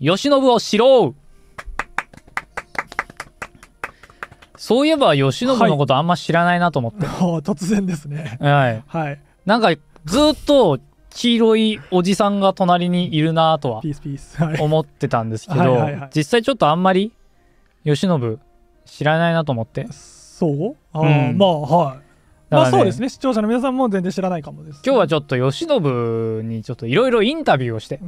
慶喜を知ろうそういえば慶喜のことあんま知らないなと思って、はい、突然ですねはい、はい、なんかずっと黄色いおじさんが隣にいるなとは思ってたんですけど実際ちょっとあんまり慶喜知らないなと思ってそうあ、うん、まあはいまあそうですね視聴者の皆さんも全然知らないかもです、ね、今日はちょっと慶喜にちょっといろいろインタビューをして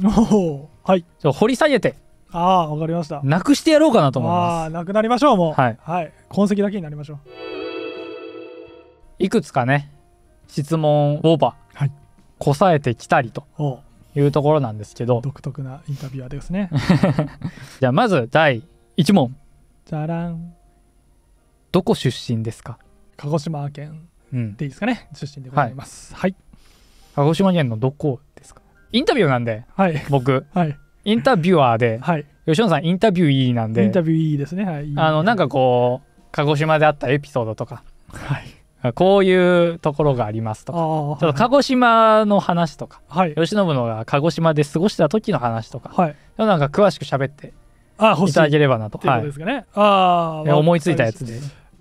はい掘り下げてああわかりましたなくしてやろうかなと思いますああなくなりましょうもうはい、はい、痕跡だけになりましょういくつかね質問オーバー、はい、こさえてきたりというところなんですけど独特なインタビュアーですね じゃあまず第1問じゃらんどこ出身ですか鹿児島県でいいですかね、出身でございます。はい。鹿児島県のどこですかインタビューなんで、はい、僕、はい、インタビュアーで、はい、吉野さんインタビューいいなんでインタビューいいですね、はい、あのなんかこう鹿児島であったエピソードとか、はい、こういうところがありますとかちょっと鹿児島の話とか、はい、吉野部のが鹿児島で過ごした時の話とか、はい、なんか詳しく喋っていただければなと、あ、あ思いついたやつで。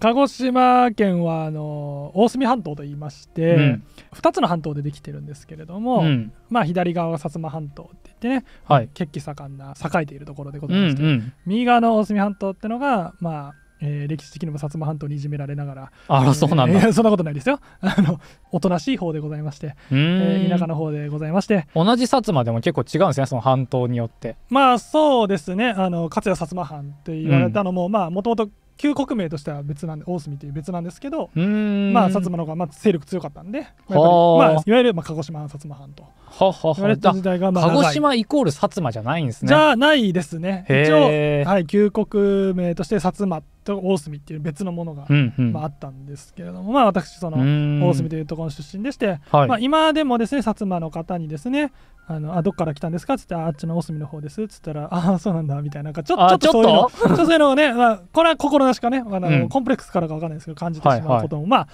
鹿児島県はあの大隅半島といいまして、うん、2つの半島でできてるんですけれども、うん、まあ、左側が薩摩半島っていってね、はい、血気盛んな栄えているところでございまして、うんうん、右側の大隅半島ってのが、まあえー、歴史的にも薩摩半島にいじめられながらあ、えー、そうなんだ、えー、そんなことないですよ あのおとなしい方でございまして、えー、田舎の方でございまして同じ薩摩でも結構違うんですねその半島によってまあそうですねあの勝谷薩摩藩って言われたのも、うん、まあもともと旧国名としては別なんで大隅という別なんですけどまあ薩摩の方がまあ勢力強かったんで、まあ、まあ、いわゆるまあ鹿児島薩摩藩と言われた時代がまあ鹿児島イコール薩摩じゃないんですねじゃないですね一応、はい、旧国名として薩摩っと大隅っていう別のものが、うんうん、まあ、あったんですけれども、まあ、私その大隅というところの出身でして、まあ、今でもですね薩摩の方にですねあのあどっから来たんですかっつってあっちの大隅の方ですっつったらああそうなんだみたいなちょっとそういうのちょっとそういうのをね、まあ、これは心なしかねあの、うん、コンプレックスからか分かんないですけど感じてしまうことも、はいはい、まあ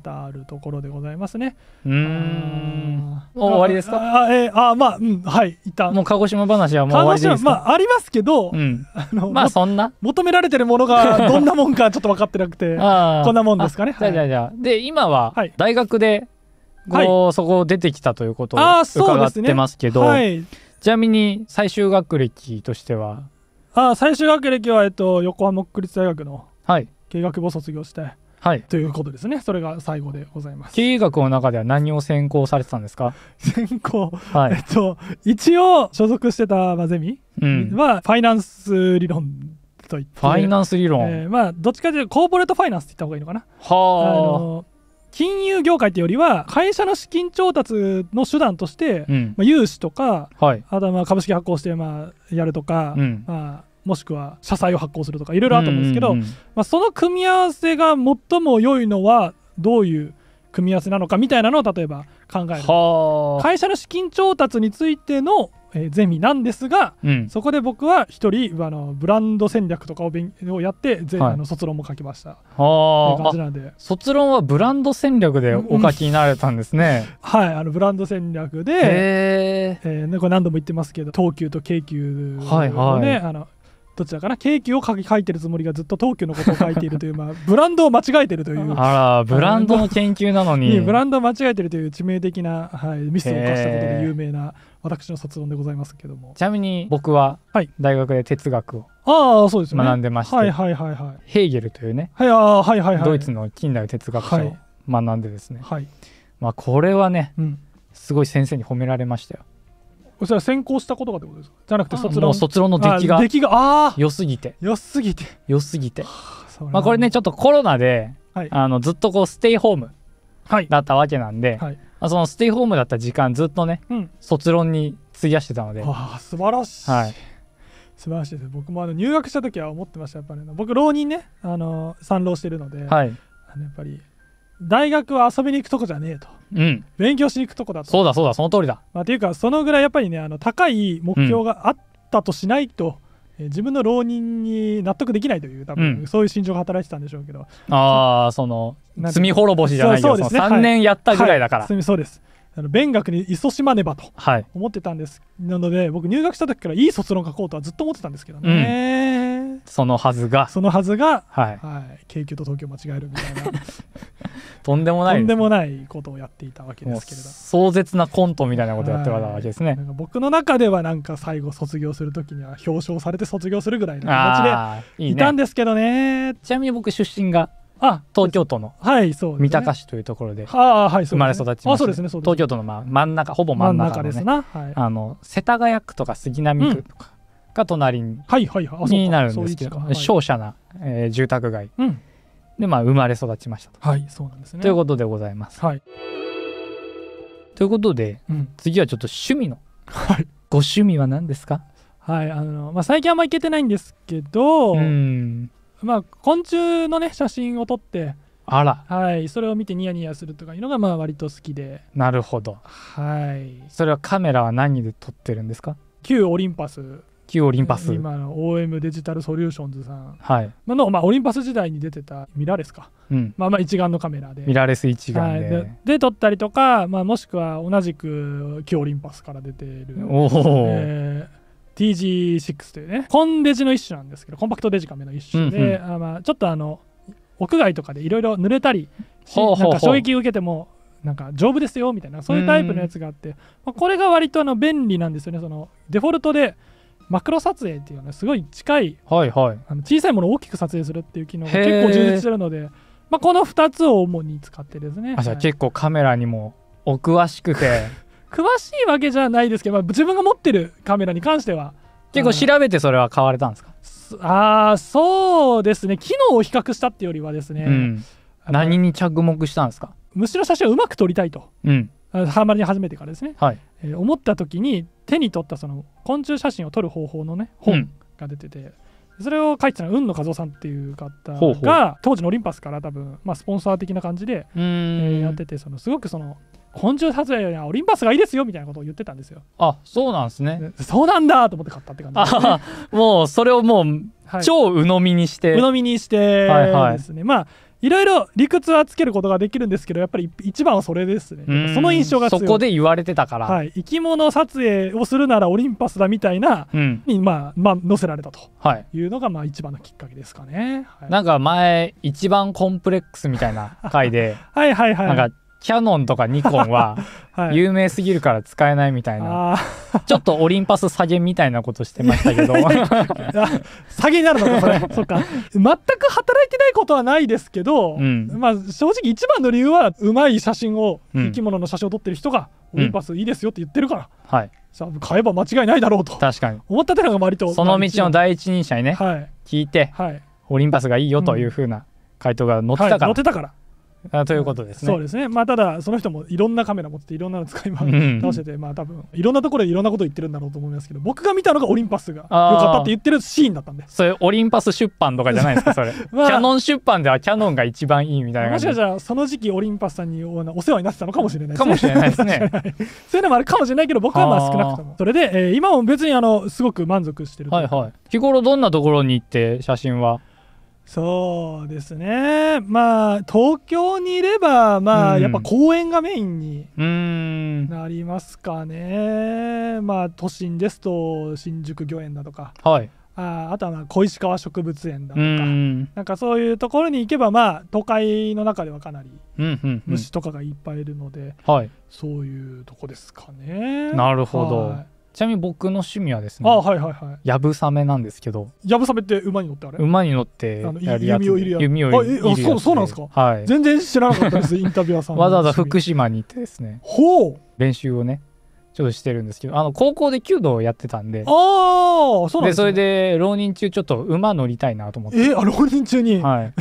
多々あるところでございますね。うんもう終わりですかあ、えー、あまあ、うん、はい、いた。もう鹿児島話はもう終わりですまあ、ありますけど、うん、あの まあ、そんな。求められてるものが どんなもんかちょっと分かってなくて、あこんなもんですかね。じゃじゃじゃで、今は、大学で、はい、そこ出てきたということを伺ってますけど、ね、はい、ちなみに最終学歴としてはあ最終学歴は、えっと、横浜国立大学の経学部を卒業して、はいはい、ということですねそれが最後でございます経営学の中では何を専攻されてたんですか専攻、はい、えっと一応所属してた、まあ、ゼミは、ファイナンス理論と言ってファイナンス理論、えー、まあどっちかというとコーポレートファイナンスって言った方がいいのかなはあ金融業界ってよりは会社の資金調達の手段として、うん、まあ、融資とか、はい、あとはまあ株式発行してまあやるとか、うん、まあもしくは社債を発行するとかいろいろあると思うんですけど、うんうんうん、まあ、その組み合わせが最も良いのはどういう組み合わせなのかみたいなのを例えば考える会社の資金調達についての、えー、ゼミなんですが、うん、そこで僕は一人あのブランド戦略とかを勉をやってゼミの卒論も書きましたは感じなんで卒論はブランド戦略でお書きになれたんですね、うん、はいあのブランド戦略で、えー、これ何度も言ってますけど東急と京急のね、はいはい、あのどちらかなケーキを書いてるつもりがずっと東急のことを書いているという まあブランドを間違えてるというあらブランドの研究なのにブランドを間違えてるという致命的な、はい、ミスを犯したことで有名な私の卒論でございますけどもちなみに僕は大学で哲学をああそうです学んでまして、はいはいはいはいヘーゲルというね、はい、あはいはいはいドイツの近代哲学者を学んでですね、はいまあ、これはね、うん、すごい先生に褒められましたよそれは先行したことがってことですかじゃなくて卒論卒論の出来が出来があ良すぎて良すぎて良すぎて、あまあ、これねちょっとコロナで、はい、あのずっとこうステイホームだったわけなんで、はい、まあ、そのステイホームだった時間ずっとね、うん、卒論に費やしてたのでああ素晴らしい、はい、素晴らしいです僕もあの入学した時は思ってましたやっぱり、ね、僕浪人ねあの参浪してるので、はい、あのやっぱり大学は遊びに行くとこじゃねえと、うん、勉強しに行くとこだとそうだそうだその通りだ、まあ、っていうかそのぐらいやっぱりねあの高い目標があったとしないと、うん、自分の浪人に納得できないという多分、うん、そういう心情が働いてたんでしょうけどああその罪滅ぼしじゃないよそうそうです、ね、3年やったぐらいだから、はいはい、そうですあの勉学にそしまねばと思ってたんです、はい、なので僕入学した時からいい卒論書こうとはずっと思ってたんですけどね、うんそのはずがそのはずが、はいはい、京急と東京間違えるみたいな とんでもない、ね、とんでもないことをやっていたわけですけれど壮絶なコントみたいなことをやってたわけですね、はい、僕の中ではなんか最後卒業するときには表彰されて卒業するぐらいの気持ちでいたんですけどね、ね、ちなみに僕出身があ東京都の三鷹市というところで生まれ育ちまして、ね、東京都のまあ真ん中ほぼ真ん中で、ね、あの世田谷区とか杉並区とか、が隣に,、はいはいはい、になるんですけど、はい、商社な、えー、住宅街、うん、で、まあ、生まれ育ちましたと。はい、そうなんですねということでございます。はい、ということで、うん、次はちょっと趣味の、はい、ご趣味は何ですかはいあのまあ、最近あんま行けてないんですけど、うんまあ、昆虫のね写真を撮ってあら、はい、それを見てニヤニヤするとかいうのがまあ割と好きでなるほどはいそれはカメラは何で撮ってるんですか旧オリンパス旧オリンパス今の OM デジタルソリューションズさん、はい、の、まあ、オリンパス時代に出てたミラーレスか、うん、まあ、まあ一眼のカメラでミラーレス一眼ではいで、で撮ったりとか、まあ、もしくは同じく旧オリンパスから出てるおお、えー TG6 というねコンデジの一種なんですけどコンパクトデジカメの一種で、うんうん、あまあ、ちょっとあの屋外とかでいろいろ濡れたりしなんか衝撃を受けてもなんか丈夫ですよみたいなそういうタイプのやつがあって、まあ、これが割とあの便利なんですよねそのデフォルトでマクロ撮影っていうのはすごい近い、はいはい、あの小さいものを大きく撮影するっていう機能が結構充実してるので、まあ、この2つを主に使ってですねあじゃあ結構カメラにもお詳しくて 詳しいわけじゃないですけど、まあ、自分が持ってるカメラに関しては結構調べてそれは買われたんですかああそうですね機能を比較したっていうよりはですね、うん、何に着目したんですかむしろ写真をうまく撮りたいと、うん、ハマり始めてからですね、はい、えー、思った時に手に取ったその昆虫写真を撮る方法のね本が出てて、うんそれを書いてたのは海野和夫さんっていう方が当時のオリンパスから多分、まあ、スポンサー的な感じで、えー、やっててそのすごくその昆虫撮影はオリンパスがいいですよみたいなことを言ってたんですよ。あそうなんですね。そうなんだと思って買ったって感じです、ね、もうそれをもう、超鵜呑みにして鵜呑みにしてですね、はいはい、まあいろいろ理屈はつけることができるんですけどやっぱり一番はそれですねその印象が強いそこで言われてたから、はい、生き物撮影をするならオリンパスだみたいな、うん、にまあ、まあ、載せられたというのが、まあ一番のきっかけですかね、はい、なんか前一番コンプレックスみたいな回で はいはいはいなんかキヤノンとかニコンは 有名すぎるから使えないみたいな、はい、ちょっとオリンパス下げみたいなことしてましたけど 下げになるのかそれそか全く働いてないことはないですけど、うん、まあ正直一番の理由はうまい写真を、うん、生き物の写真を撮ってる人がオリンパスいいですよって言ってるから、うん、はい、買えば間違いないだろうと確かに思ったというのが割とその道の第一人者にね、はい、聞いて、はい、オリンパスがいいよというふうな回答が載ってたから、はい、載ってたからあということですね、そうですね、まあ、ただ、その人もいろんなカメラ持っていろんなの使いま倒してて、まあ多分いろんなところでいろんなこと言ってるんだろうと思いますけど、僕が見たのがオリンパスがよかったって言ってるシーンだったんで、それ、オリンパス出版とかじゃないですか、それ、まあ、キャノン出版ではキャノンが一番いいみたいなもしかしたら、その時期、オリンパスさんにお世話になってたのかもしれないかもしれないですね。そういうのもあるかもしれないけど、僕はまあ少なくとも、それで、えー、今も別にあのすごく満足してるはい、はい、日頃、どんなところに行って、写真は。そうですねまあ東京にいればまあ、やっぱ公園がメインになりますかね、まあ都心ですと新宿御苑だとか、はい、ああとはまあ小石川植物園だとか、なんかそういうところに行けばまあ都会の中ではかなり虫とかがいっぱいいるので、うんうんうん、そういうとこですかね。なるほど、はいちなみに僕の趣味はですねあはいはいはいやぶさめなんですけどやぶさめって馬に乗ってあれ馬に乗ってやるやつ弓を入れや弓を入れあそうそうなんですか、はい、全然知らなかったです インタビュアーさんわざわざ福島に行ってですねほう練習をねちょっとしてるんですけどあの高校で弓道をやってたんでああそうなんです、ね、それで浪人中ちょっと馬乗りたいなと思ってえあ浪人中にはい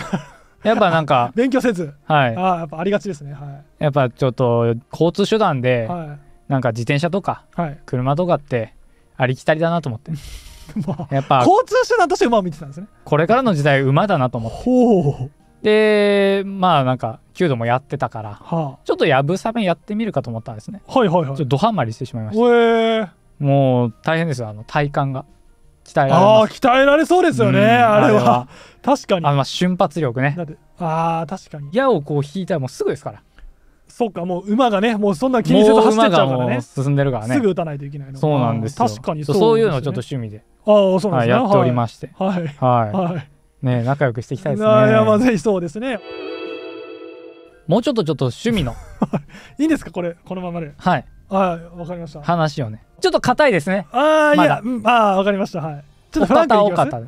やっぱなんか 勉強せずはいあやっぱありがちですねはいやっぱちょっと交通手段で、はいなんか自転車とか、車とかってありきたりだなと思って まあ、やっぱ交通手段として馬を見てたんですねこれからの時代馬だなと思ってでまあなんか弓道もやってたから、はあ、ちょっとやぶさめやってみるかと思ったんですねはいはいはいちょっとドハマりしてしまいました、えー、もう大変ですよあの体幹が鍛えられああ鍛えられそうですよね、あれは確かにあの瞬発力ねああ確かに矢をこう引いたらもうすぐですからそっかもう馬がねもうそんな気にせず走ってっちゃうからね進んでるからねすぐ打たないといけないのそうなんです確かにそう、ね,、そういうのをちょっと趣味でああそうなんですね、はい、やっておりましてはい、はいはい、ね仲良くしていきたいですねいやまぜひそうですねもうちょっとちょっと趣味の いいんですかこれこのままではいはいわかりました話をねちょっと硬いですねああ、いいや、うん、ああわかりましたはいちょっと硬ランクい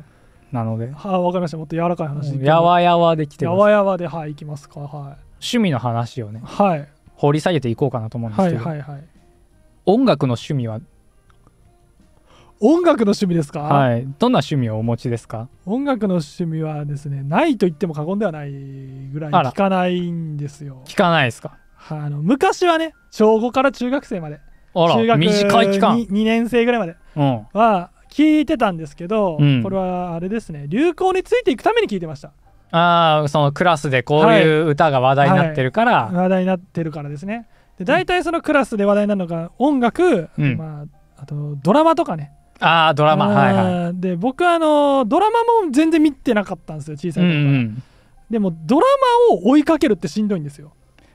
なのではあわかりましたもっと柔らかい話やわやわできてやわやわではいいきますかはい趣味の話をね、はい、掘り下げていこうかなと思うんですけど、はいはいはい、音楽の趣味は音楽の趣味ですかはいどんな趣味をお持ちですか音楽の趣味はですねないと言っても過言ではないぐらい聞かないんですよ聞かないですかあの昔はね小5から中学生まで中学短い期間 2, 2, 年生ぐらいまでは聞いてたんですけど、うん、これはあれですね流行についていくために聞いてましたああそのクラスでこういう歌が話題になってるから、はいはい、話題になってるからですねで大体そのクラスで話題になるのが音楽、うん、まあ、あとドラマとかねああドラマはいはいで僕あのドラマも全然見てなかったんですよ小さい時から、うんうん、でもドラマを追いかけるってしんどいんですよ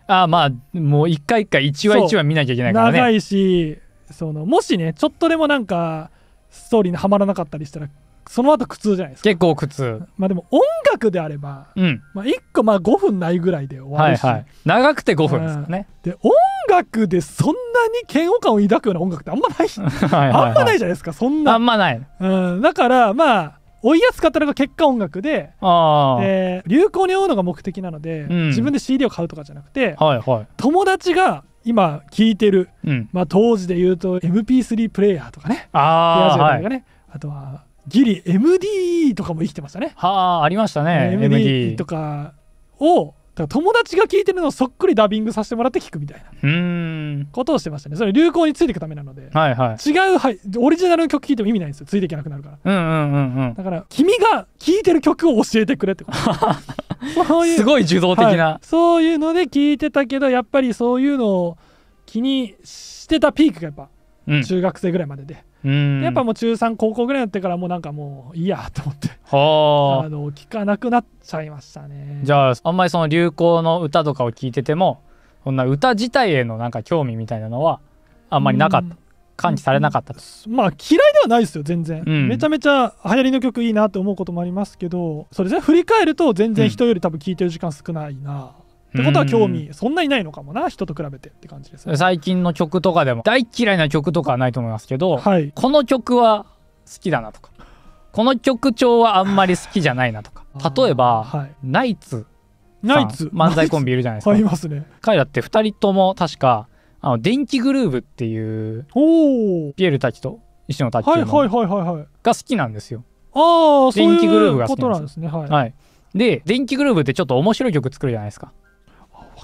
ああまあもう一回一回一話一話見なきゃいけないからね長いしそのもしねちょっとでもなんかストーリーにはまらなかったりしたらその後苦痛じゃないですか結構苦痛まあでも音楽であれば、うん、まあ、1個まあ5分ないぐらいで終わるし、はいはい、長くて5分ですかね、で音楽でそんなに嫌悪感を抱くような音楽ってあんまない はい、あんまないじゃないですかそんなあんまない、うん、だからまあ追いやすかったのが結果音楽でで流行に追うのが目的なので、うん、自分で CD を買うとかじゃなくて、はいはい、友達が今聴いてる、うん、まあ、当時で言うと MP3 プレイヤーとかねあ、ねはい、あとはギリ MD とかも生きてましたねはあありましたね MD とかを友達が聞いてるのをそっくりダビングさせてもらって聞くみたいなことをしてましたねそれ流行についていくためなので、はいはい、違う、はい、オリジナルの曲聴いても意味ないんですよついていけなくなるから、うんうんうんうん、だから君が聴いてる曲を教えてくれってことううすごい受動的な、はい、そういうので聞いてたけどやっぱりそういうのを気にしてたピークがやっぱ中学生ぐらいまでで、うんやっぱもう中3高校ぐらいになってからもうなんかもういいやと思ってはあの聞かなくなっちゃいましたねじゃああんまりその流行の歌とかを聞いててもそんな歌自体へのなんか興味みたいなのはあんまりなかった感知されなかったと、うん、まあ嫌いではないですよ全然、うん、めちゃめちゃ流行りの曲いいなって思うこともありますけどそれじゃ振り返ると全然人より多分聴いてる時間少ないな、うんってことは興味そんなにないのかもな人と比べてって感じです、ね、最近の曲とかでも大嫌いな曲とかはないと思いますけど、はい、この曲は好きだなとかこの曲調はあんまり好きじゃないなとか例えば、はい、ナイツナイツ漫才コンビいるじゃないですかいますね彼らって2人とも確かあの電気グルーブっていうおピエールたちとははいいはいはい、が好きなんですよああ電気グルーブが好なんですねはい、はい、で電気グルーブってちょっと面白い曲作るじゃないですか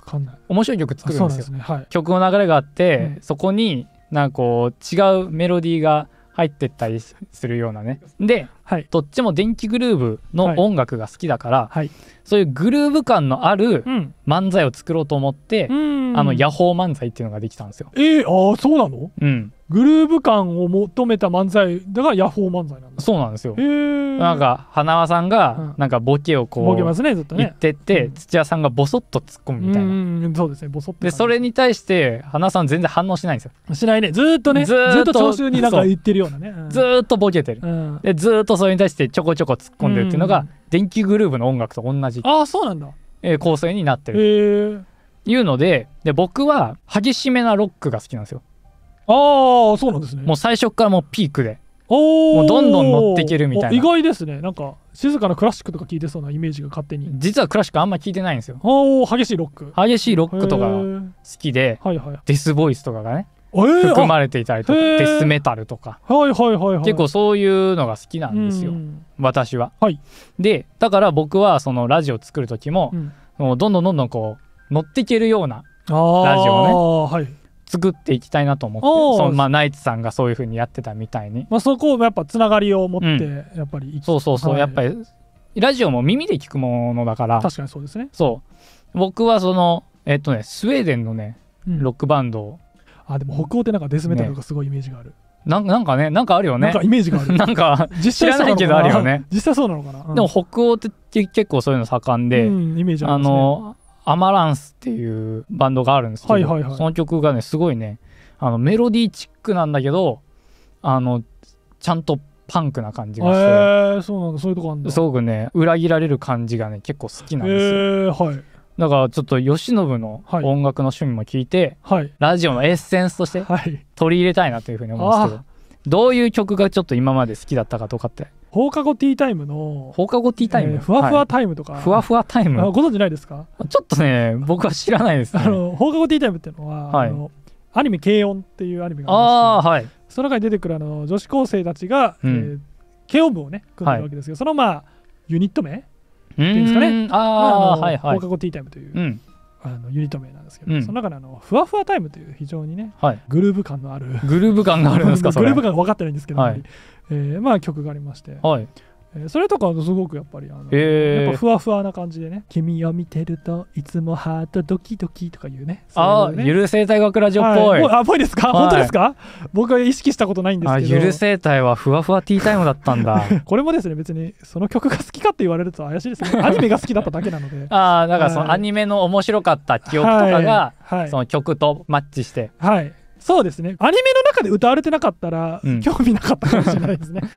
かんない面白い曲作るんですよ、ねはい、曲の流れがあって、うん、そこになんかこう違うメロディーが入ってったりするようなねではい、どっちも電気グルーブの音楽が好きだから、はい、そういうグルーブ感のある漫才を作ろうと思って、うん、あのヤホー漫才っていうのができたんですよ。えー、ああそうなの、うん、グルーブ感を求めた漫才だからヤホー漫才なんだそうなんですよ。えー、なんか花輪さんがなんかボケをこう、うん、ボケますねずっとね言ってって、うん、土屋さんがボソッと突っ込むみたいな。うんそうですねボソッと。でそれに対して花輪さん全然反応しないんですよ。しないねずっとねずっと聴衆になんか言ってるようなね。ずっとボケてる。でずっととそれに対してちょこちょこ突っ込んでるっていうのが、電気グルーブの音楽と同じ、あそうなんだ、え構成になってるというのでで僕は激しめなロックが好きなんですよああそうなんですねもう最初からもうピークでもうどんどん乗っていけるみたいな意外ですねなんか静かなクラシックとか聞いてそうなイメージが勝手に実はクラシックあんま聞いてないんですよお激しいロック激しいロックとか好きで、はいはい、デスボイスとかがね含まれていたりとか、デスメタルとか、はいはいはいはい、結構そういうのが好きなんですよ、うん、私は。はい、でだから僕はそのラジオ作る時も,、もうどんどんどんどんこう乗っていけるようなラジオね、はい、作っていきたいなと思ってその、まあ、ナイツさんがそういうふうにやってたみたいに、まあ、そこをやっぱつながりを持ってやっぱり、うん、そうそうそう、はい、やっぱりラジオも耳で聞くものだから確かにそうですねそう僕はそのえっとねスウェーデンのねロックバンドをあでも北欧ってなんかデスメタルがすごいイメージがある、ねなんなんかね、なんかあるよね。なんかイメージがある。なんか、実際知らないけどあるよね。実際そうなのかな。うん、でも北欧って結構そういうの盛んで、うん、イメージあ、ね、の、アマランスっていうバンドがあるんですけど、はいはいはい、その曲がね、すごいね、あのメロディーチックなんだけど、あの、ちゃんとパンクな感じがして、えー、そうなんだ、そういうとこあるんだ。すごくね、裏切られる感じがね、結構好きなんですよ。えー、はい。だからちょっと慶喜の音楽の趣味も聞いて、はい、ラジオのエッセンスとして取り入れたいなというふうに思うんですけど、どういう曲がちょっと今まで好きだったかとかって放課後ティータイムの放課後ティータイム、えー、ふわふわタイムとか、はい、ふわふわタイムご存知ないですかちょっとね僕は知らないです、ね、あの放課後ティータイムっていうのは、はい、あのアニメ「軽音」っていうアニメがありまて、はい、その中に出てくるあの女子高生たちが、うん、えー、軽音部をね組んでるわけですけど、はい、そのまあユニット名っていうんですかね。ああ、はいはい。放課後ティータイムという。あのユニット名なんですけど、その中であのふわふわタイムという非常にね、はい、グルーヴ感のあるグルーヴ感があるんですかグルーヴ感が分かってないんですけど、はえまあ曲がありまして、はい、それとかすごくやっぱりあの、えー、やっぱふわふわな感じでね「君を見てるといつもハートドキドキ」とかいうねああ、ゆる生態学ラジオっぽい、はい、あぽいですか、はい、本当ですか僕は意識したことないんですけどゆる生態はふわふわティータイムだったんだ これもですね別にその曲が好きかって言われると怪しいですね アニメが好きだっただけなのでああだからそのアニメの面白かった記憶とかが、はい、その曲とマッチしてはいそうですねアニメの中で歌われてなかったら、うん、興味なかったかもしれないですね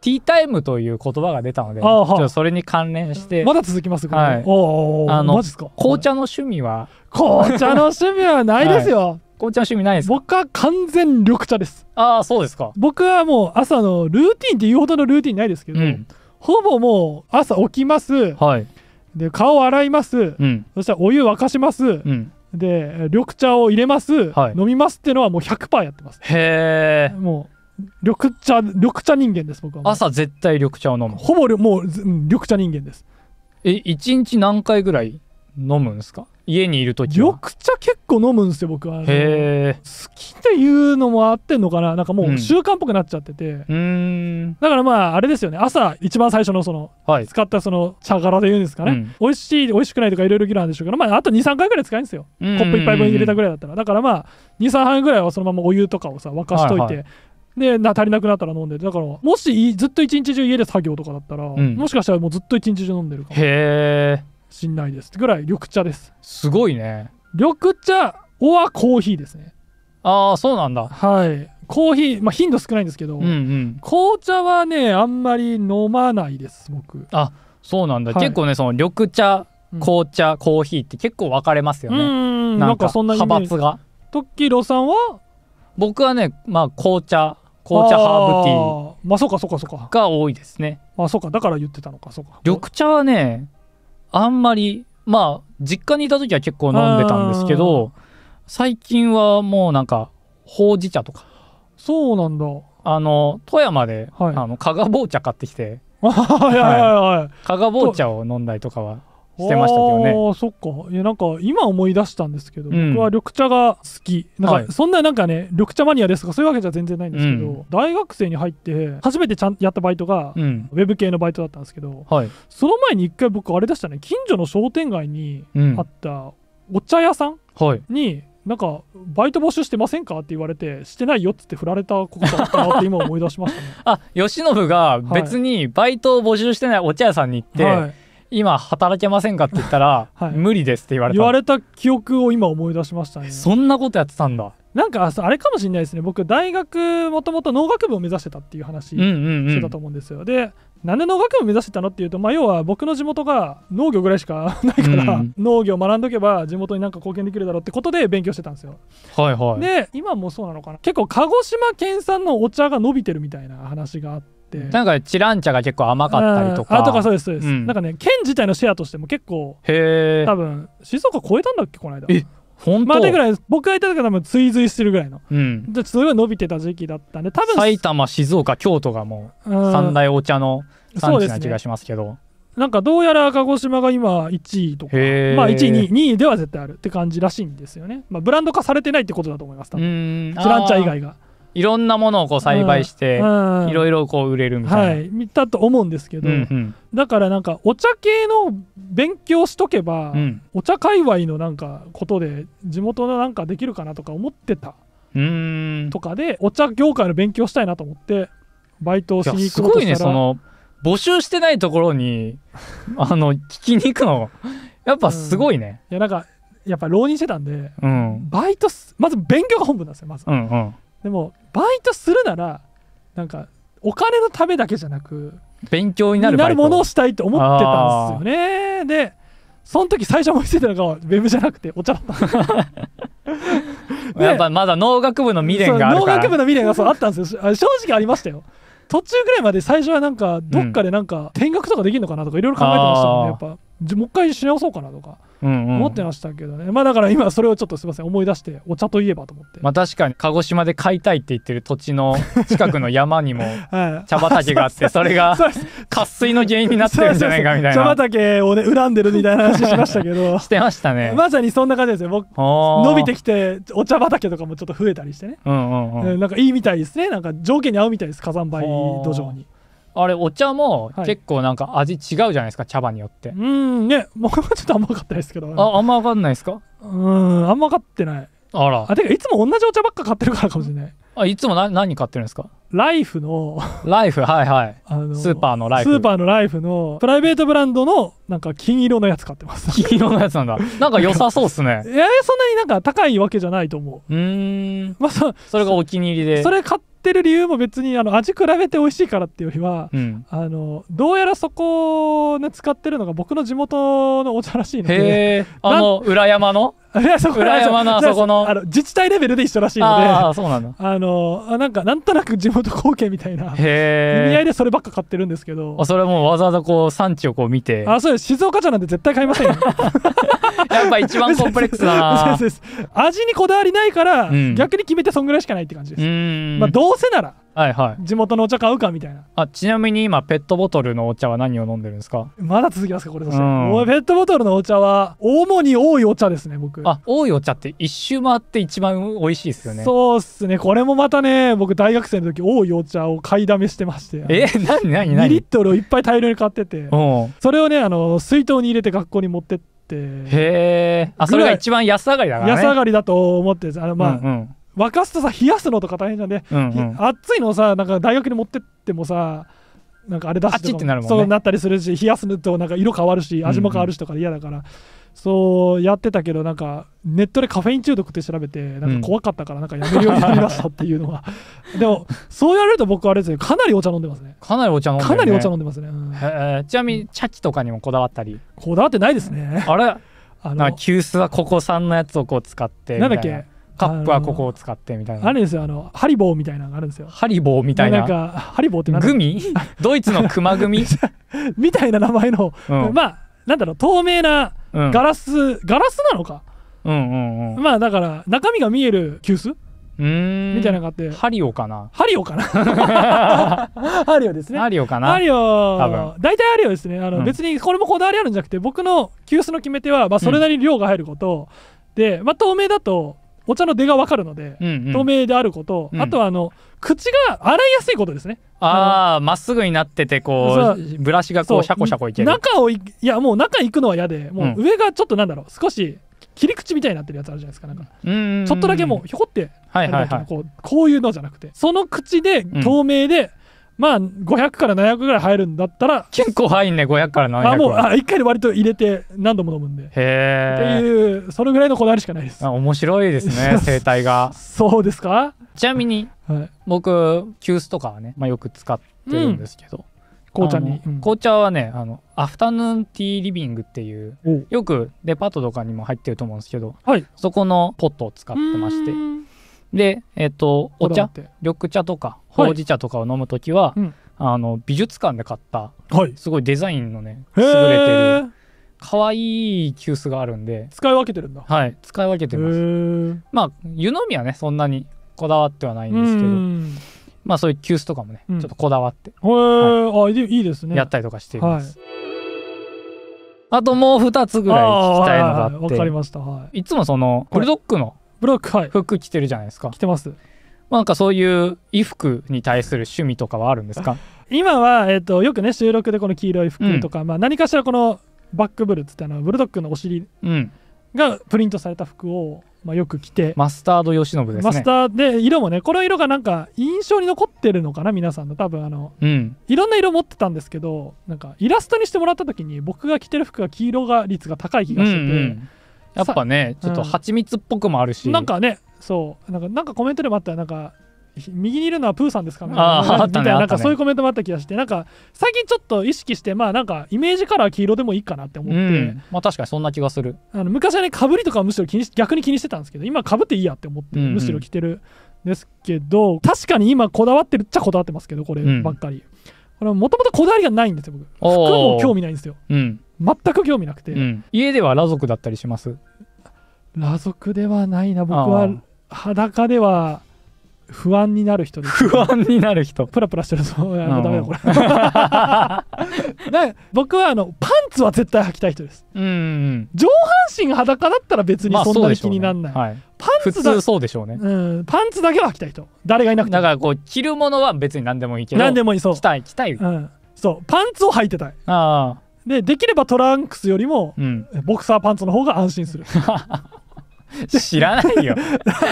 ティータイムという言葉が出たので、はい、それに関連して。まだ続きますはい、おおあの紅茶の趣味は紅茶の趣味はないですよ。紅茶の趣味ないです僕は完全緑茶ですああそうですか僕はもう朝のルーティンっていうほどのルーティンないですけど、ほぼもう朝起きます、はい、で顔洗います、そしたらお湯沸かします、で緑茶を入れます、飲みますっていうのはもう100%やってますへえもう緑茶、緑茶人間です、僕は。朝絶対緑茶を飲む。ほぼ、もう、緑茶人間です。え、一日何回ぐらい飲むんですか家にいる時は緑茶結構飲むんですよ僕はへ好きっていうのもあってんのかななんかもう習慣っぽくなっちゃってて、うん、だからまああれですよね朝一番最初のその、はい、使ったその茶殻で言うんですかね、うん、美味しい美味しくないとかいろいろ議論あるんでしょうけど、まあ、あと23回ぐらい使えるんですよ、コップ1杯分入れたぐらいだったらだからまあ23杯ぐらいはそのままお湯とかをさ沸かしといて、はいはい、でな足りなくなったら飲んでだからもしずっと一日中家で作業とかだったら、うんもしかしたらもうずっと一日中飲んでるかもへえしんないですぐらい緑茶ですすごいね緑茶おはコーヒーですねああそうなんだはいコーヒーまあ頻度少ないんですけど、うんうん紅茶はねあんまり飲まないです僕あそうなんだ、はい結構ねその緑茶うん紅茶、コーヒーって結構分かれますよね、んなんかそんなイメ派が。トッキロさんは僕はねまあ紅茶紅茶ハーブティーまあそうかそうかそうかが多いですねあそうかだから言ってたのかそうか緑茶はねあんまりまあ実家にいた時は結構飲んでたんですけど最近はもうなんかほうじ茶とかそうなんだあの富山で、はい、あの加賀棒茶買ってきて はいはいはい、加賀棒茶を飲んだりとかはしてましたけどねああそっかいやなんか今思い出したんですけど、うん、僕は緑茶が好きなんか、そんななんかね緑茶マニアですとかそういうわけじゃ全然ないんですけど、うん、大学生に入って初めてちゃんやったバイトが、うん、ウェブ系のバイトだったんですけど、はい、その前に一回僕あれでしたね近所の商店街にあったお茶屋さんに、はいなんかバイト募集してませんかって言われてしてないよっつって振られたことだったなって今思い出しましたね あ由伸が別にバイトを募集してないお茶屋さんに行って、はい、今働けませんかって言ったら、はい、無理ですって言われた言われた記憶を今思い出しましたねそんなことやってたんだなんかあれかもしれないですね僕大学もともと農学部を目指してたっていう話してたと思うんですよ、うんうんうん、でなんで農学部目指してたのっていうと、まあ、要は僕の地元が農業ぐらいしか ないから、うん、農業を学んどけば地元になんか貢献できるだろうってことで勉強してたんですよ。はいはい、で今もそうなのかな結構鹿児島県産のお茶が伸びてるみたいな話があって。ってなんかチラン茶が結構甘かったりとかあとかそうですそうです、うん、なんかね県自体のシェアとしても結構へ多分静岡超えたんだっけこの間え本当までぐらい僕がいた時は多分追随してるぐらいの、うん、すごい伸びてた時期だったんで多分埼玉静岡京都がもう三大お茶の産地な気がしますけど、ね、なんかどうやら鹿児島が今1位とか、まあ、1位2位 ,2 位では絶対あるって感じらしいんですよね、まあ、ブランド化されてないってことだと思います多分チランチャ以外が。いろんなものをこう栽培していろいろこう売れるみたいな、はい、と思うんですけど、うんうん、だからなんかお茶系の勉強しとけば、うん、お茶界隈のなんかことで地元のなんかできるかなとか思ってたとかでお茶業界の勉強したいなと思ってバイトをしに行くことしたらすごいねその募集してないところに あの聞きに行くのやっぱすごいね、うん、いやなんかやっぱ浪人してたんで、うん、バイトまず勉強が本部なんですよまず、うんうん、でもバイトするならなんかお金のためだけじゃなく勉強になるものをしたいと思ってたんですよねでその時最初思いついたのがウェブじゃなくてお茶だった やっぱまだ農学部の未練があるから農学部の未練がそうあったんですよ正直ありましたよ途中ぐらいまで最初はなんかどっかでなんか、うん、見学とかできるのかなとかいろいろ考えてましたもんねやっぱじもう一回し直そうかなとか思ってましたけどね、うんうん、まあだから今それをちょっとすいません思い出してお茶といえばと思ってまあ確かに鹿児島で買いたいって言ってる土地の近くの山にも 茶畑があってそれが 渇水の原因になってるんじゃないかみたいな茶畑をね恨んでるみたいな話しましたけど してましたねまさにそんな感じですよ僕伸びてきてお茶畑とかもちょっと増えたりしてね、うんうんうん、なんかいいみたいですねなんか条件に合うみたいです火山灰土壌に。あれお茶も結構なんか味違うじゃないですか、はい、茶葉によってうんね僕はちょっと甘かったですけどああんま分かんないですかうんあんま分かってないあらあてかいつも同じお茶ばっか買ってるからかもしれないあいつも何何買ってるんですかライフのライフはいはいあのスーパーのライフスーパーのライフのプライベートブランドのなんか金色のやつ買ってます金色のやつなんだ なんか良さそうっすねいやそんなになんか高いわけじゃないと思ううんまあそそれがお気に入りでそれ買ってってる理由も別にあの味比べて美味しいからっていうよりは、うん、あのどうやらそこを、ね、使ってるのが僕の地元のお茶らしいのであの裏山のいやそこ裏山のあそこのあの自治体レベルで一緒らしいのであそうなんだあのなんかなんとなく地元貢献みたいな意味合いでそればっか買ってるんですけどあそれはもうわざわざこう産地をこう見てあそうです静岡茶なんて絶対買いませんよ やっぱ一番コンプレックスだな 味にこだわりないから、うん、逆に決めてそんぐらいしかないって感じですまあどうせならはいはい、地元のお茶買うかみたいなあちなみに今ペットボトルのお茶は何を飲んでるんですかまだ続きますかこれとして、うん、ペットボトルのお茶は主に多いお茶ですね僕あ多いお茶って一周回って一番美味しいですよねそうっすねこれもまたね僕大学生の時多いお茶を買いだめしてましてえ 何何何2リットルをいっぱい大量に買ってて、うん、それをねあの水筒に入れて学校に持ってってへえそれが一番安上がりだから、ね、安上がりだと思ってあのまあ、うんうん沸かすとさ冷やすのとか大変じゃんで、うんうん、熱いのをさなんか大学に持ってってもさなんかあれだしとね、そうなったりするし冷やすのとなんか色変わるし味も変わるしとか嫌だから、うんうん、そうやってたけどなんかネットでカフェイン中毒って調べてなんか怖かったからなんかやめるようになりましたっていうのは、うん、でもそうやれると僕あれですねかなりお茶飲んでますねかなりお茶飲んで、ね、かなりお茶飲んでますね、うん、ちなみに茶器とかにもこだわったりこだわってないですねあれあの急須はここさんのやつをこう使ってなんだっけカップはここを使ってみたいなあれですよあのハリボーみたいなのがあるんですよハリボーみたいななんかハリボーってグミ ドイツのクマグミ みたいな名前の、うん、まあなんだろう透明なガラス、うん、ガラスなのか、うんうんうん、まあだから中身が見える急須みたいなのがあってハリオかなハリオかな ハリオですねハリオかなハリオ多分大体ハリオですねあの、うん、別にこれもこだわりあるんじゃなくて僕の急須の決め手は、まあ、それなりに量が入ること、うん、で、まあ、透明だとお茶の出が分かるので、うんうん、透明であること、うん、あとはあの口が洗いやすいことですねああまっすぐになっててこうブラシがこうシャコシャコいける中をいやもう中行くのは嫌でもう上がちょっとなんだろう少し切り口みたいになってるやつあるじゃないですかなんかちょっとだけもうひょこって、はいはいはい、こうこういうのじゃなくてその口で透明で、まあ500から700ぐらい入るんだったら結構入んね500から700あもうあ1回で割と入れて何度も飲むんでへえっていうそれぐらいのこだわりしかないですあ面白いですね生態がそうですかちなみに、はい、僕急須とかはね、まあ、よく使ってるんですけど、うん紅茶に、うん、紅茶はねあのアフタヌーンティーリビングっていうよくデパートとかにも入ってると思うんですけど、はい、そこのポットを使ってましてで、えっ、と、お茶、緑茶とか、ほうじ茶とかを飲む時は、はい、あの美術館で買った、はい、すごいデザインのね、優れてる。可愛い急須があるんで使い分けてるんだはい使い分けてますまあ湯飲みはねそんなにこだわってはないんですけどまあそういう急須とかもね、うん、ちょっとこだわってへえ、はい、いいですねやったりとかしています、はい、あともう2つぐらい聞きたいのがあってわかりました、はい、いつもそのブルドックのブロック、はい、服着てるじゃないですか着てますなんかそういう衣服に対する趣味とかはあるんですか 今は、えーと、よくね収録でこの黄色い服とか、うん、まあ、何かしらこのバックブルってあのブルドッグのお尻がプリントされた服を、まあ、よく着てマスタード由伸ですねマスターで色もねこの色がなんか印象に残ってるのかな皆さんの多分あの、うん、いろんな色持ってたんですけどなんかイラストにしてもらった時に僕が着てる服が黄色が率が高い気がしてて、うんうんやっぱねちょっと蜂蜜っぽくもあるし、うん、なんかねそうなんかなんかコメントでもあったなんか右にいるのはプーさんですかねあみたいな、なんかそういうコメントもあった気がして、ね、なんか最近ちょっと意識してまあなんかイメージカラー黄色でもいいかなって思って、うん、まあ確かにそんな気がするあの昔はねかぶりとかむしろ気に逆に気にしてたんですけど今かぶっていいやって思って、むしろ着てるんですけど確かに今こだわってるっちゃこだわってますけどこればっかり、うん、これもともとこだわりがないんですよ僕服も興味ないんですよ、うん全く興味なくて、うん、家では裸族だったりします裸族ではないな僕は裸では不安になる人です、ね、不安になる人プラプラしてるそうやダメだこれ 僕はあのパンツは絶対履きたい人です、うん上半身裸だったら別にそんなに気にならない、まあねはい、パンツだそうでしょうね、うん、パンツだけは履きたい人誰がいなくてだからこう着るものは別に何でもいいけど何でもいいそう着たい着たい、うん、そうパンツを履いてたいああでできればトランクスよりも、うん、ボクサーパンツの方が安心する 知らないよ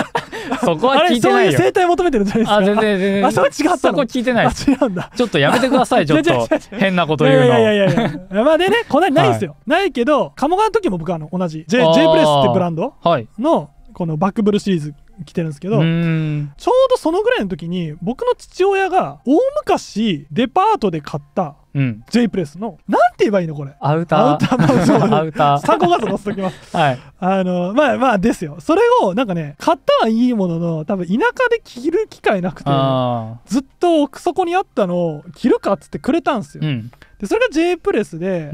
そこは聞いてないよあれそういう生態求めてるんじゃないですかあ全然全然あそこ違ったそこ聞いてない違うんだちょっとやめてください ちょっと変なこと言うのいやいやいやいやまあでねこんなにないですよ、はい、ないけど鴨川の時も僕あの同じ J, J プレスってブランドのこのバックブルシリーズ来てるんですけどちょうどそのぐらいの時に僕の父親が大昔デパートで買ったうん、J プレスのなんて言えばいいのこれアウターアウターアウター参考画像載せときますはいあのまあまあですよそれをなんかね買ったはいいものの多分田舎で着る機会なくてずっと奥底にあったのを着るかっつってくれたんですよ、うん、でそれが J プレスで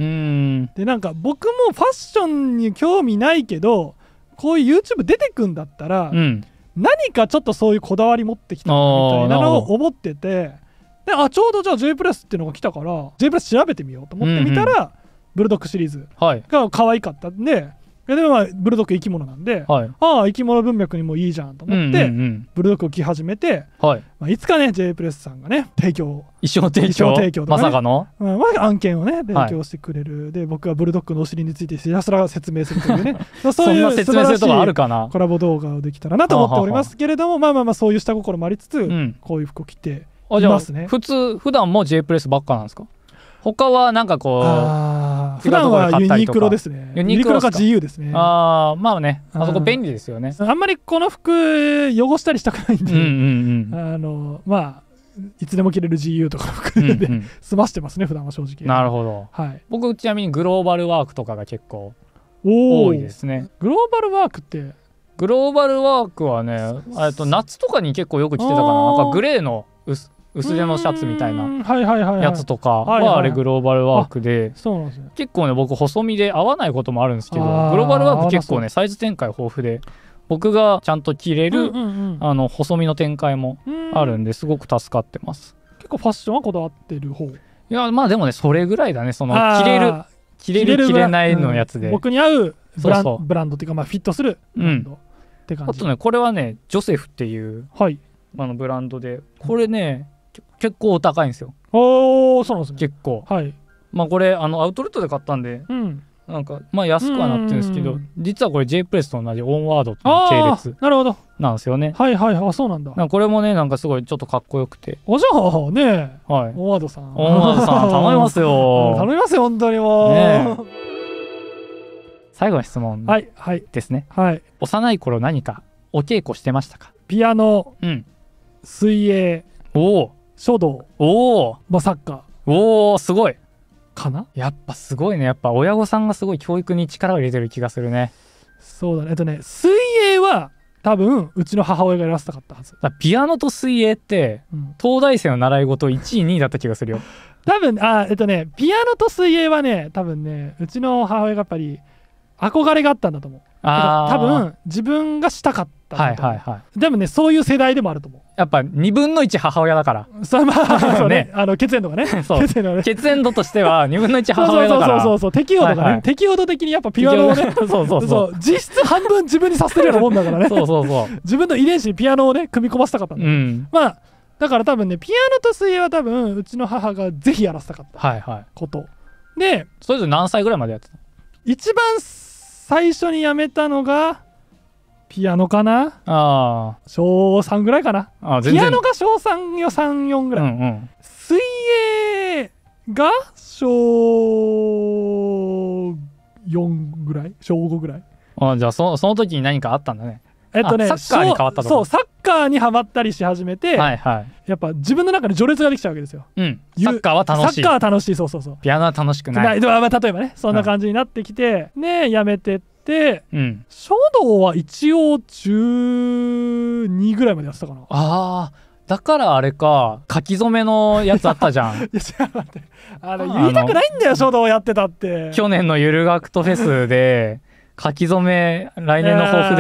でなんか僕もファッションに興味ないけどこういう YouTube 出てくんだったら、うん、何かちょっとそういうこだわり持ってきたみたいなのを思っててであちょうどじゃあ J プレスっていうのが来たから J プレス調べてみようと思ってみたら、うんうん、ブルドックシリーズが可愛かったんで、はいでまあ、ブルドック生き物なんで、はい、ああ生き物文脈にもいいじゃんと思って、うんうんうん、ブルドックを着始めて、はいまあ、いつかね J プレスさんがね提供一生提供提供とか、ね、まさかの、うん、まあ、案件をね提供してくれる、はい、で僕はブルドックのお尻についてひたすら説明するというね そういう説明するとこあるかなコラボ動画をできたらなと思っておりますけれどもまあまあまあそういう下心もありつつ、うん、こういう服を着てあじゃあ、普通普段も J プレスばっかなんですか他はなんかこう普段はユニクロですねユニクロか GU ですねああまあねあそこ便利ですよねあんまりこの服汚したりしたくないんで、うんうんうん、あのまあいつでも着れる GU とかの服で、うん、済ましてますね普段は正直なるほど、はい、僕ちなみにグローバルワークとかが結構多いですねグローバルワークってグローバルワークはねと夏とかに結構よく着てたかななんかグレーの薄薄手のシャツみたいなやつとかはあれグローバルワークで結構ね僕細身で合わないこともあるんですけどグローバルワーク結構ねサイズ展開豊富で僕がちゃんと着れる、あの細身の展開もあるんですごく助かってます結構ファッションはこだわってる方いやまあでもねそれぐらいだねその着れる着れる着れないのやつで、僕に合うブランドっていうかまあフィットするブランド、うん、って感じあとねこれはねジョセフっていう、はい、あのブランドでこれね結構高いんですよおおそうなんですね結構はいまあこれあのアウトレットで買ったんで、うん、なんかまあ安くはなってるんですけど、実はこれ J プレスと同じオンワードっていう系列なるほどなんですよねはいはいあそうなんだこれもねなんかすごいちょっとかっこよくておじゃあねはい、オンワードさんオンワードさん頼みますよ 頼みますよ本当にもう、ね、最後の質問はいはいですねはい幼い頃何かお稽古してましたかピアノ、うん、水泳おお書道おお、サッカーおおすごいかなやっぱすごいねやっぱ親御さんがすごい教育に力を入れてる気がするねそうだねえっとね水泳は多分うちの母親がやらせたかったはずピアノと水泳って、うん、東大生の習い事1位2位だった気がするよ多分あえっとねピアノと水泳はね多分ねうちの母親がやっぱり憧れがあったんだと思う多分自分がしたかったはいはいはい、でもねそういう世代でもあると思うやっぱ2分の1母親だからそ,、まあ、そうねね、あの血縁とかね血縁血縁度としては2分の1母親だからそうそうそうそう適応度がね、はいはい、適応度的にやっぱピアノをねそうそうそう実質半分自分にさせるようなもんだからねそうそうそう自分の遺伝子にピアノをね組み込ませたかったんだ、うん、まあだから多分ねピアノと水泳は多分うちの母がぜひやらせたかったこと、はいはい、でそれぞれ何歳ぐらいまでやってた一番最初にやめたのがピアノかなあ小3ぐらいかなピアノが小3よ34ぐらい、うんうん、水泳が小4ぐらい小5ぐらいあじゃあそその時に何かあったんだねえっとねサッカーに変わったとそうサッカーにはまったりし始めて、はいはい、やっぱ自分の中で序列ができちゃうわけですよ、うん、サッカーは楽しいサッカーは楽しいそうそうそうピアノは楽しくないまあ、例えばねそんな感じになってきて、うん、ねやめてって、うん、書道は一応12ぐらいまでやってたかなああだからあれか書き初めのやつあったじゃん いや違う待ってあの言いたくないんだよ書道やってたって去年のゆるがくとフェスで書き初め来年の抱負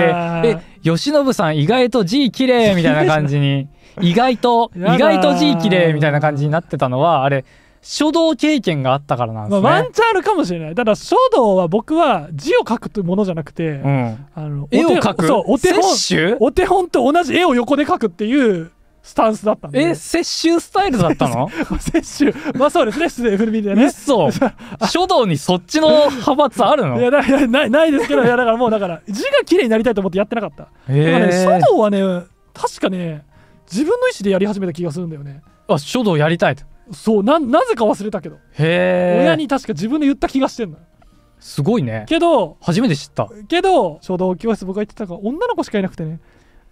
で「え吉信さん意外と字綺麗みたいな感じに 意外と意外と字綺麗みたいな感じになってたのはあれ書道経験があったからなんですね、まあ、ワンチャンあるかもしれないただ書道は僕は字を書くというものじゃなくて、うん、あの絵を描くそうお手本お手本と同じ絵を横で書くっていうスタンスだったんでえ摂取スタイルだったの摂取 まあそうですねュでルミンでね 書道にそっちの派閥あるのいやないないですけどいやだからもうだから字が綺麗になりたいと思ってやってなかったええ、ね、書道はね確かね自分の意思でやり始めた気がするんだよねあ書道やりたいとそうななぜか忘れたけどへえ親に確か自分で言った気がしてんのすごいねけど初めて知ったけど書道教室僕が行ってたから女の子しかいなくてね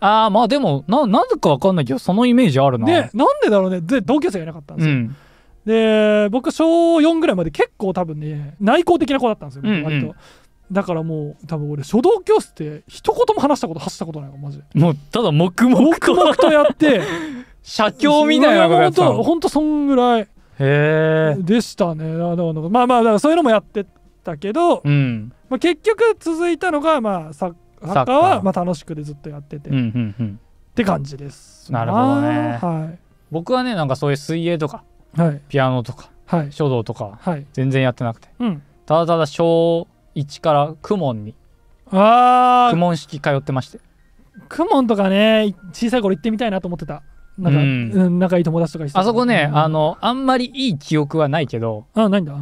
ああまあでもななぜか分かんないけどそのイメージあるなでなんでだろうねで同級生がいなかったんですよ、うん、で僕小4ぐらいまで結構多分ね内向的な子だったんですよ、うんうん、割とだからもう多分俺書道教室って一言も話したこと発したことないわマジでもうただ黙々と黙々とやって写経 みたいなことやったほんとそんぐらいへえでしたねまあまあそういうのもやってたけど、うんまあ、結局続いたのがまあサッサッカーはまあ楽しくでずっとやってて、うんうんうん、って感じです。なるほどね、はい、僕はねなんかそういう水泳とか、はい、ピアノとか、はい、書道とか、はい、全然やってなくて、うん、ただただ小1から公文にあ公文式通ってまして公文とかね小さい頃行ってみたいなと思ってた。なんか、うん、仲いい友達とかあそこね、うん、あのあんまりいい記憶はないけどあないんだ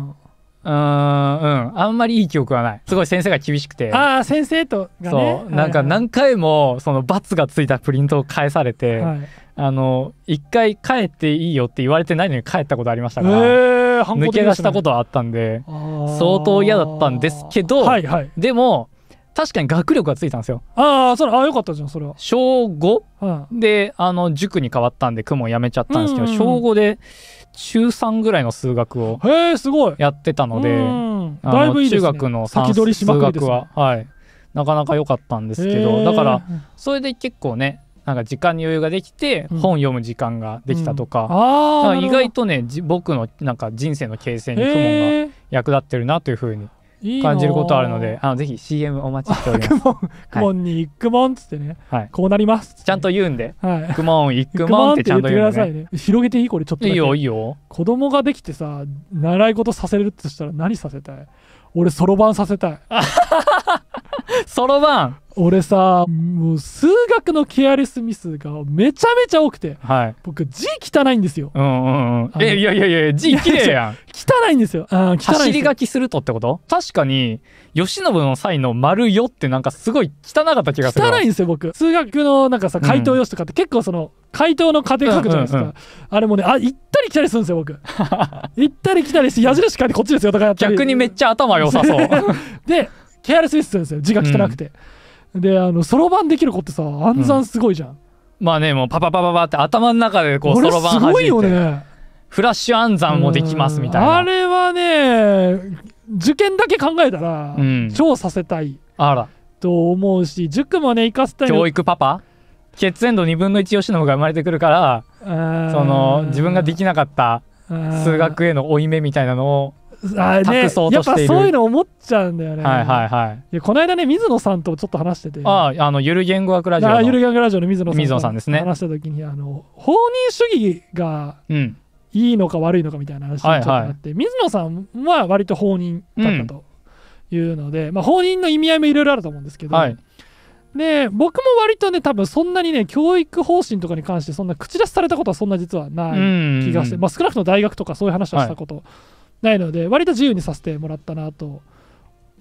うんあんまりいい記憶はないすごい先生が厳しくてああ先生と、ね、そうなんか何回もその罰がついたプリントを返されて、はい、あの一回帰っていいよって言われてないのに帰ったことありましたから、えー、抜け出したことはあったんで相当嫌だったんですけど、はいはい、でも確かに学力がついたんですよああそれあよかったじゃんそれは小5、はい、であの塾に変わったんで公文やめちゃったんですけど、うんうんうん、小5で中3ぐらいの数学をへすごいやってたので、うんだいぶいいです、ね、中学の数学は、はい、なかなか良かったんですけどだからそれで結構ねなんか時間に余裕ができて本読む時間ができたとかうん、うん、か意外とね僕のなんか人生の形成に公文が役立ってるなというふうに感じることあるのであのぜひ CM お待ちしておりますクモンに行くもんっつってね、はい、こうなりますちゃんと言うんで、はい、クモン行くもんってちゃんと言う、ね、ってね広げていいこれちょっといいよいいよ子供ができてさ習い事させるとしたら何させたい俺そろばんさせたい そろばん俺さもう数学のケアレスミスがめちゃめちゃ多くて、はい、僕字汚いんですよ。うんうんうん、えいやいやいや字綺麗やん。汚いんですよ。あ汚い走り書きするとってこと確かに慶喜の際の「丸よ」ってなんかすごい汚かった気がする。汚いんですよ僕。数学のなんかさ回答用紙とかって結構その、回答の過程書くじゃないですか、うんうんうん、あれもねあ行ったり来たりするんですよ僕 行ったり来たりして矢印書いてこっちですよとかやって逆にめっちゃ頭良さそう でケアレスミスするんですよ字が汚くて、うんであのそろばんできる子ってさ暗算すごいじゃん、まあねもうパパパパパって頭の中でこうそろばんすごいてよねフラッシュ暗算もできますみたいなあれはね受験だけ考えたら、うん超させたいあらと思うし塾もね行かせたい教育パパ血縁度2分の1吉野が生まれてくるからその自分ができなかった数学への負い目みたいなのをあね、やっぱそういうの思っちゃうんだよね。はいはいはい。いこの間ね、水野さんとちょっと話してて。ああ、あの、ゆる言語学ラジオの。ゆる言語ラジオの水野さん。水野さんですね。話した時に、あの、放任主義がいいのか悪いのかみたいな話になって、はいはい、水野さんは割と放任だったというので、うん、まあ、放任の意味合いもいろいろあると思うんですけど、はい、で、僕も割とね、多分そんなにね、教育方針とかに関して、そんな口出しされたことはそんな実はない気がして、うんうん、まあ、少なくとも大学とかそういう話はしたこと。はいないので割と自由にさせてもらったなと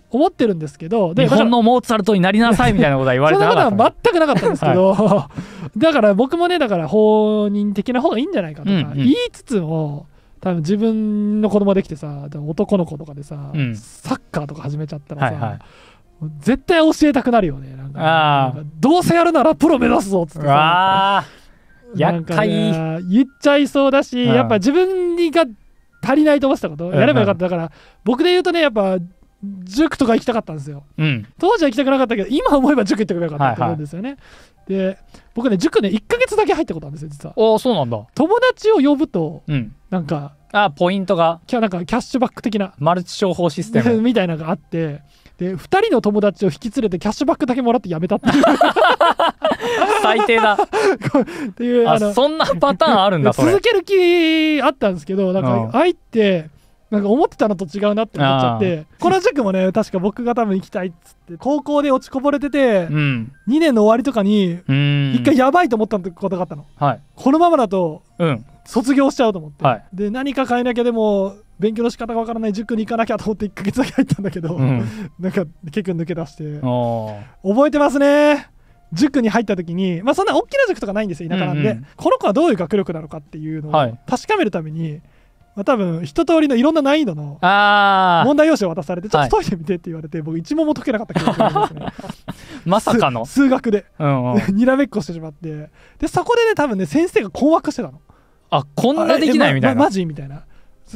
思ってるんですけど日本のモーツァルトになりなさいみたいなことは言われてなかったそんなことは全くなかったんですけど、はい、だから僕もねだから放任的な方がいいんじゃないかとか、言いつつも多分自分の子供できてさ男の子とかでさ、うん、サッカーとか始めちゃったらさ、はいはい絶対教えたくなるよねなんかどうせやるならプロ目指すぞっつってさ厄言っちゃいそうだしやっぱ自分が足りないと思ってたことやればよかった、だから僕で言うとねやっぱ塾とか行きたかったんですよ、うん、当時は行きたくなかったけど今思えば塾行ってくれよかったと思うんですよね、はいはい、で僕ね塾ね1か月だけ入ったことあるんですよ実はあそうなんだ友達を呼ぶと、うん、なんかあポイントがキャなんかキャッシュバック的なマルチ商法システム みたいなのがあってで2人の友達を引き連れてキャッシュバックだけもらってやめたっていう 最低だ っていうあのそんなパターンあるんだ続ける気あったんですけどなんか愛ってなんか思ってたのと違うなって思っちゃってこの塾もね確か僕が多分行きたいっつって高校で落ちこぼれてて、うん、2年の終わりとかに一回やばいと思ったことがあったの、はい、このままだと、うん、卒業しちゃうと思って、はい、で何か変えなきゃでも勉強の仕方がわからない塾に行かなきゃと思って1か月だけ入ったんだけど、うん、なんか結構抜け出して覚えてますね塾に入った時に、まあ、そんな大きな塾とかないんですよ田舎なんで、うんうん、この子はどういう学力なのかっていうのを確かめるために、はいまあ、多分一通りのいろんな難易度の問題用紙を渡されてちょっと解いてみてって言われて、はい、僕一問も解けなかった記憶があんですね まさかの数学で、うんうん、にらめっこしてしまってでそこでね多分ね先生が困惑してたのあこんなできないみたいな、ま、マジみたいな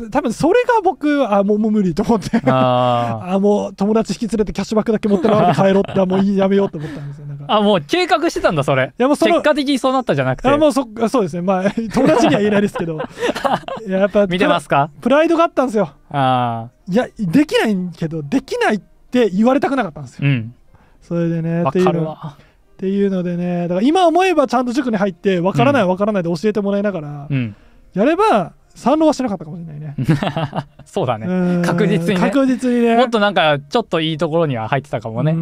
多分それが僕あもう無理と思ってあ もう友達引き連れてキャッシュバックだけ持ってるれて帰ろうってもうやめようと思ったんですよあもう計画してたんだそれいやもうそ結果的にそうなったじゃなくてあもうそそうですねまあ 友達には言えないですけど やっぱ見てますかプライドがあったんですよあいやできないけどできないって言われたくなかったんですよ、うん、それでねわかるわっていうのでねだから今思えばちゃんと塾に入ってわからないわからないで教えてもらいながら、うん、やれば賛同はしなかったかもしれないね そうだね確実に、ね、確実にねもっとなんかちょっといいところには入ってたかもね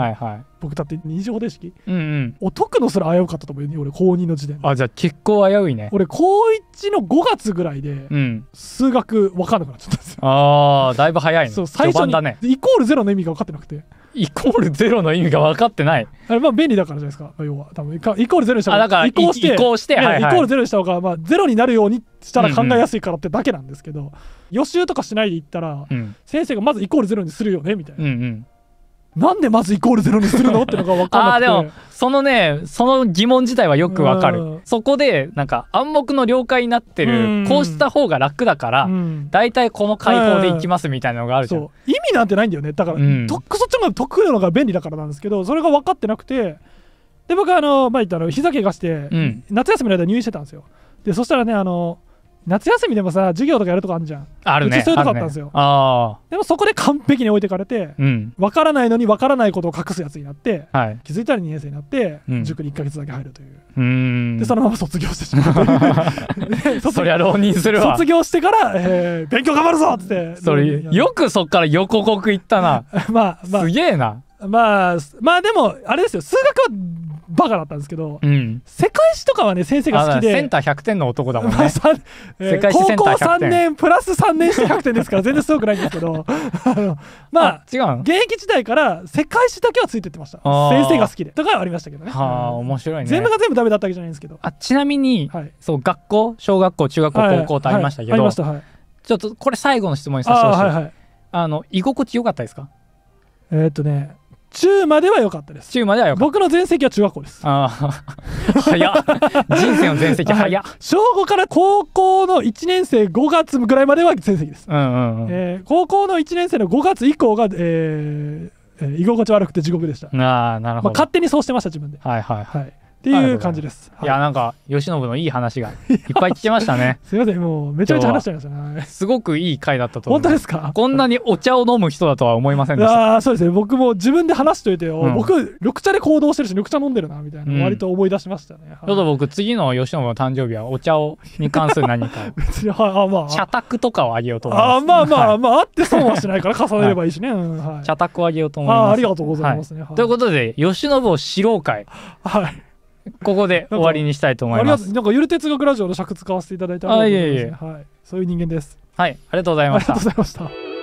はいはい僕だって二次方程式、うんうん、お得のすら危うかったと思うよ俺高2の時点あじゃあ結構危ういね俺高1の5月ぐらいで、数学分かんなくなっちゃったんですよ、ああだいぶ早いねそう最初に、ね、イコールゼロの意味が分かってなくてイコールゼロの意味が分かってない。あれまあ便利だからじゃないですか。要は多分イコールゼロにした方が移行して行して、はいはい、イコールゼロにした方がまあゼロになるようにしたら考えやすいからってだけなんですけど、うんうん、予習とかしないでいったら、うん、先生がまずイコールゼロにするよねみたいな。うんうんなんでまずイコールゼロにするのってのが分かんな あでもそのねその疑問自体はよくわかる、そこでなんか暗黙の了解になってる、こうした方が楽だから、大体この解放でいきますみたいなのがあるじゃん、意味なんてないんだよねだから、とっくそっちの方が得意なのが便利だからなんですけどそれが分かってなくてで僕あの前言ったの日怪がして、うん、夏休みの間入院してたんですよでそしたらねあの夏休みでもさ授業とかやるとこあるじゃんあるねうちそういうとこあったんですよ、あでもそこで完璧に置いてかれて、うん、分からないのに分からないことを隠すやつになってはい気づいたら2年生になって、うん塾に1か月だけ入るといううんでそのまま卒業してしまう で卒そりゃ浪人するわ卒業してから、えー勉強頑張るぞっつってそれよくそっから横国行ったな まあまあすげえなまあまあでもあれですよ数学はバカだったんですけど、うん、世界史とかはね先生が好きでセンター100点の男だもんね、えー、高校3年プラス3年して100点ですから全然すごくないんですけど まあ違う現役時代から世界史だけはついてってました先生が好きでとかはありましたけどねはあ面白いね全部が全部ダメだったわけじゃないんですけどあちなみに、はい、そう学校小学校中学校、高校とありましたけど、ちょっとこれ最後の質問にさせてほしいあ,、はいはい、あの居心地良かったですかえー、っとね中までは良かったです中までは良かった僕の全席は中学校ですああ 早人生の全席早、はい、小五から高校の1年生5月ぐらいまでは全席です、うんうんうん、えー、高校の1年生の5月以降が、えー、えー、居心地悪くて地獄でしたああなるほど、まあ、勝手にそうしてました自分ではいはいはいっていう感じです。いや、なんか、由伸のいい話がいっぱい聞けましたね。すみません、もう、めちゃめちゃ話しちゃいましたね。すごくいい回だったと本当ですかこんなにお茶を飲む人だとは思いませんでした。あそうですね、僕も自分で話しといて、うん、僕、緑茶で行動してるし、緑茶飲んでるな、みたいな、割と思い出しましたね。ちょっと僕、次の由伸の誕生日は、お茶をに関する何か。別に、はい、あ、まあ。茶卓とかをあげようと思います。あ、まあまあ、まあ、あって損はしないから、重ねればいいしね。茶卓をあげようと思います。ありがとうございますね。ということで、由伸を知ろう会。はい。ここで終わりにしたいと思います。なんかゆる哲学ラジオの尺使わせていただいてあいえいえ、はい、そういう人間です。はい、ありがとうございました。ありがとうございました。